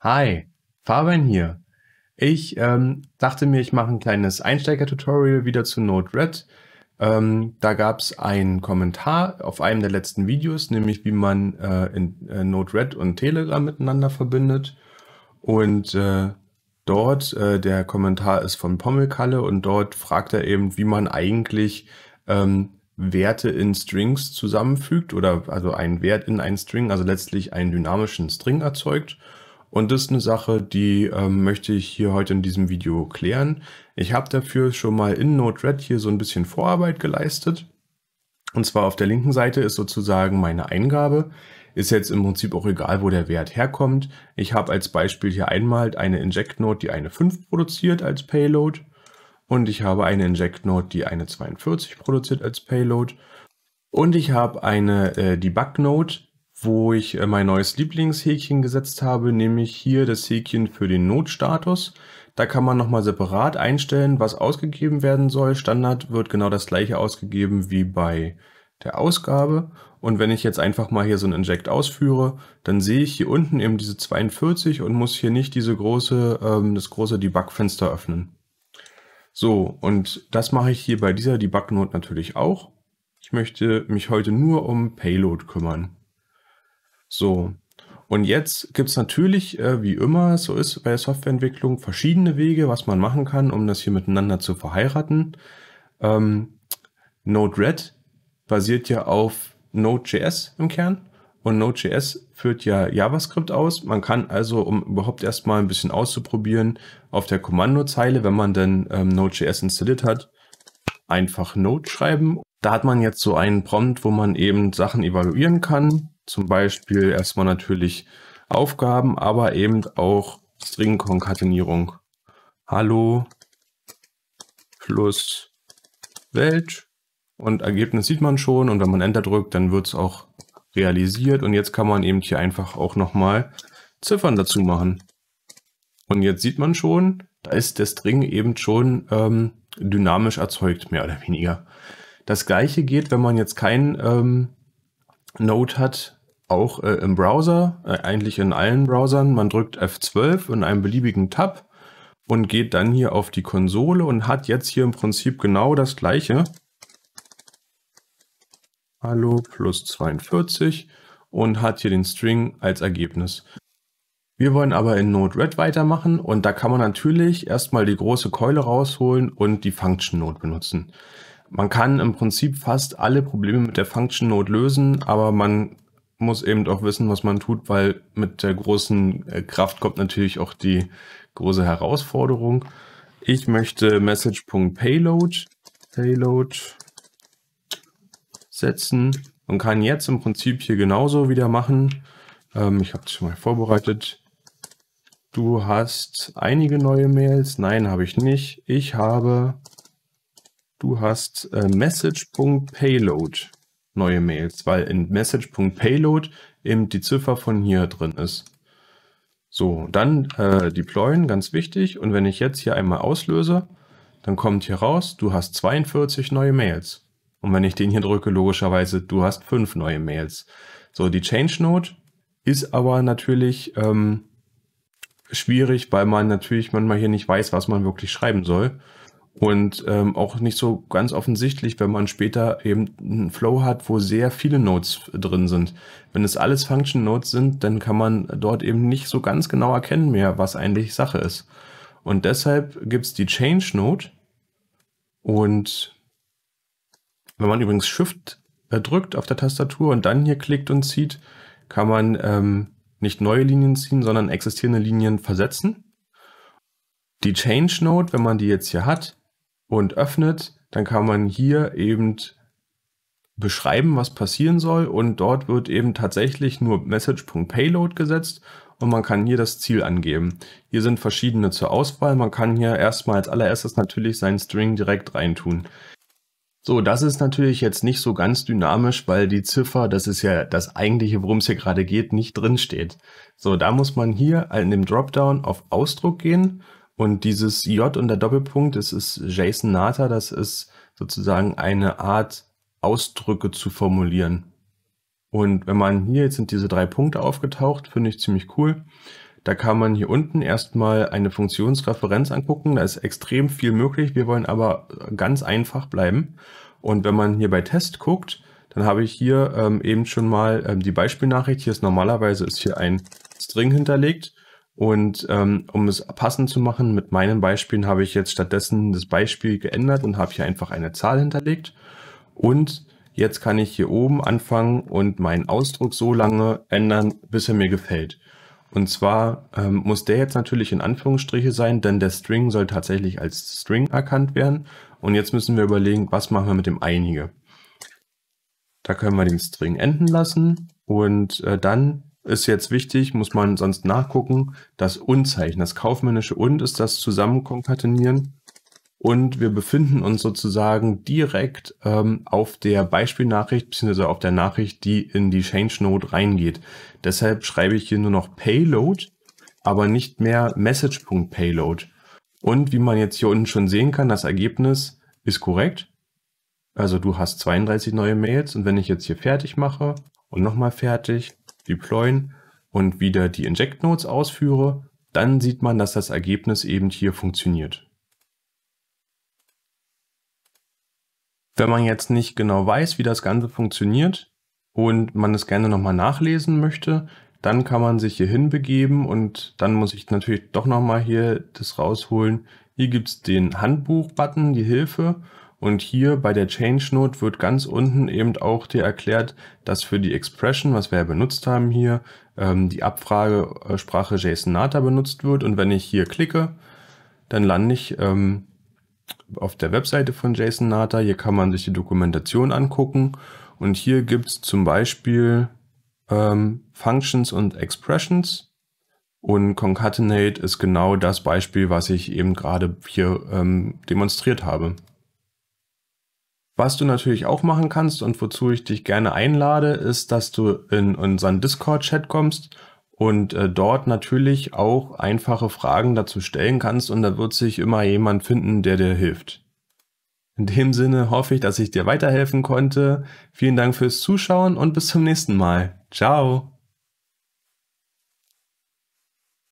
Hi, Fabian hier. Ich ähm, dachte mir, ich mache ein kleines Einsteiger-Tutorial wieder zu Node-RED. Ähm, da gab es einen Kommentar auf einem der letzten Videos, nämlich wie man äh, in, äh, Node-RED und Telegram miteinander verbindet. Und äh, dort, äh, der Kommentar ist von Pommelkalle und dort fragt er eben, wie man eigentlich ähm, Werte in Strings zusammenfügt oder also einen Wert in einen String, also letztlich einen dynamischen String erzeugt. Und das ist eine Sache, die ähm, möchte ich hier heute in diesem Video klären. Ich habe dafür schon mal in Node-RED hier so ein bisschen Vorarbeit geleistet. Und zwar auf der linken Seite ist sozusagen meine Eingabe. Ist jetzt im Prinzip auch egal, wo der Wert herkommt. Ich habe als Beispiel hier einmal eine Inject-Node, die eine 5 produziert als Payload. Und ich habe eine Inject-Node, die eine 42 produziert als Payload. Und ich habe eine äh, Debug-Node, wo ich äh, mein neues Lieblingshäkchen gesetzt habe, nämlich hier das Häkchen für den Notstatus. Da kann man nochmal separat einstellen, was ausgegeben werden soll. Standard wird genau das gleiche ausgegeben wie bei der Ausgabe. Und wenn ich jetzt einfach mal hier so ein Inject ausführe, dann sehe ich hier unten eben diese 42 und muss hier nicht diese große, ähm, das große Debug-Fenster öffnen. So, und das mache ich hier bei dieser Debug-Note natürlich auch. Ich möchte mich heute nur um Payload kümmern. So. Und jetzt gibt es natürlich, äh, wie immer, so ist bei der Softwareentwicklung, verschiedene Wege, was man machen kann, um das hier miteinander zu verheiraten. Ähm, Node-RED basiert ja auf Node.js im Kern und Node.js führt ja JavaScript aus. Man kann also, um überhaupt erstmal ein bisschen auszuprobieren, auf der Kommandozeile, wenn man denn ähm, Node.js installiert hat, einfach Node schreiben. Da hat man jetzt so einen Prompt, wo man eben Sachen evaluieren kann zum Beispiel erstmal natürlich Aufgaben, aber eben auch String-Konkatenierung. Hallo plus Welt und Ergebnis sieht man schon und wenn man Enter drückt, dann wird es auch realisiert und jetzt kann man eben hier einfach auch nochmal Ziffern dazu machen. Und jetzt sieht man schon, da ist der String eben schon ähm, dynamisch erzeugt, mehr oder weniger. Das gleiche geht, wenn man jetzt kein ähm, Node hat, auch äh, im Browser, äh, eigentlich in allen Browsern. Man drückt F12 in einem beliebigen Tab und geht dann hier auf die Konsole und hat jetzt hier im Prinzip genau das gleiche. Hallo plus 42 und hat hier den String als Ergebnis. Wir wollen aber in Node-RED weitermachen und da kann man natürlich erstmal die große Keule rausholen und die Function Node benutzen. Man kann im Prinzip fast alle Probleme mit der Function Node lösen, aber man muss eben auch wissen, was man tut, weil mit der großen äh, Kraft kommt natürlich auch die große Herausforderung. Ich möchte message.payload Payload setzen und kann jetzt im Prinzip hier genauso wieder machen. Ähm, ich habe es schon mal vorbereitet. Du hast einige neue Mails. Nein, habe ich nicht. Ich habe, du hast äh, message.payload neue Mails, weil in message.payload eben die Ziffer von hier drin ist. So, dann äh, deployen, ganz wichtig. Und wenn ich jetzt hier einmal auslöse, dann kommt hier raus, du hast 42 neue Mails. Und wenn ich den hier drücke, logischerweise, du hast fünf neue Mails. So, die Change Note ist aber natürlich ähm, schwierig, weil man natürlich manchmal hier nicht weiß, was man wirklich schreiben soll. Und ähm, auch nicht so ganz offensichtlich, wenn man später eben einen Flow hat, wo sehr viele Nodes drin sind. Wenn es alles Function Nodes sind, dann kann man dort eben nicht so ganz genau erkennen mehr, was eigentlich Sache ist. Und deshalb gibt's die Change Node. Und wenn man übrigens Shift äh, drückt auf der Tastatur und dann hier klickt und zieht, kann man ähm, nicht neue Linien ziehen, sondern existierende Linien versetzen. Die Change Node, wenn man die jetzt hier hat, und öffnet, dann kann man hier eben beschreiben, was passieren soll und dort wird eben tatsächlich nur message.payload gesetzt und man kann hier das Ziel angeben. Hier sind verschiedene zur Auswahl. Man kann hier erstmal als allererstes natürlich seinen String direkt reintun. So, das ist natürlich jetzt nicht so ganz dynamisch, weil die Ziffer, das ist ja das eigentliche, worum es hier gerade geht, nicht drin steht. So, da muss man hier in dem Dropdown auf Ausdruck gehen und dieses J und der Doppelpunkt, das ist Jason Nata, das ist sozusagen eine Art Ausdrücke zu formulieren. Und wenn man hier, jetzt sind diese drei Punkte aufgetaucht, finde ich ziemlich cool. Da kann man hier unten erstmal eine Funktionsreferenz angucken. Da ist extrem viel möglich. Wir wollen aber ganz einfach bleiben. Und wenn man hier bei Test guckt, dann habe ich hier ähm, eben schon mal ähm, die Beispielnachricht. Hier ist normalerweise ist hier ein String hinterlegt. Und ähm, um es passend zu machen, mit meinen Beispielen habe ich jetzt stattdessen das Beispiel geändert und habe hier einfach eine Zahl hinterlegt. Und jetzt kann ich hier oben anfangen und meinen Ausdruck so lange ändern, bis er mir gefällt. Und zwar ähm, muss der jetzt natürlich in Anführungsstriche sein, denn der String soll tatsächlich als String erkannt werden. Und jetzt müssen wir überlegen, was machen wir mit dem einige. Da können wir den String enden lassen und äh, dann ist jetzt wichtig, muss man sonst nachgucken. Das Und-Zeichen, das kaufmännische Und ist das Zusammenkonkatenieren. Und wir befinden uns sozusagen direkt ähm, auf der Beispielnachricht, beziehungsweise auf der Nachricht, die in die Change-Node reingeht. Deshalb schreibe ich hier nur noch Payload, aber nicht mehr Message.payload. Und wie man jetzt hier unten schon sehen kann, das Ergebnis ist korrekt. Also du hast 32 neue Mails und wenn ich jetzt hier fertig mache und nochmal fertig, deployen und wieder die Inject Nodes ausführe, dann sieht man, dass das Ergebnis eben hier funktioniert. Wenn man jetzt nicht genau weiß, wie das Ganze funktioniert und man es gerne nochmal nachlesen möchte, dann kann man sich hier hinbegeben und dann muss ich natürlich doch nochmal hier das rausholen. Hier gibt es den Handbuch-Button, die Hilfe und hier bei der Change Note wird ganz unten eben auch dir erklärt, dass für die Expression, was wir ja benutzt haben hier, ähm, die Abfragesprache JSON Nata benutzt wird. Und wenn ich hier klicke, dann lande ich ähm, auf der Webseite von JSON Nata. Hier kann man sich die Dokumentation angucken. Und hier gibt es zum Beispiel ähm, Functions und Expressions. Und Concatenate ist genau das Beispiel, was ich eben gerade hier ähm, demonstriert habe. Was du natürlich auch machen kannst und wozu ich dich gerne einlade, ist, dass du in unseren Discord-Chat kommst und äh, dort natürlich auch einfache Fragen dazu stellen kannst und da wird sich immer jemand finden, der dir hilft. In dem Sinne hoffe ich, dass ich dir weiterhelfen konnte. Vielen Dank fürs Zuschauen und bis zum nächsten Mal. Ciao.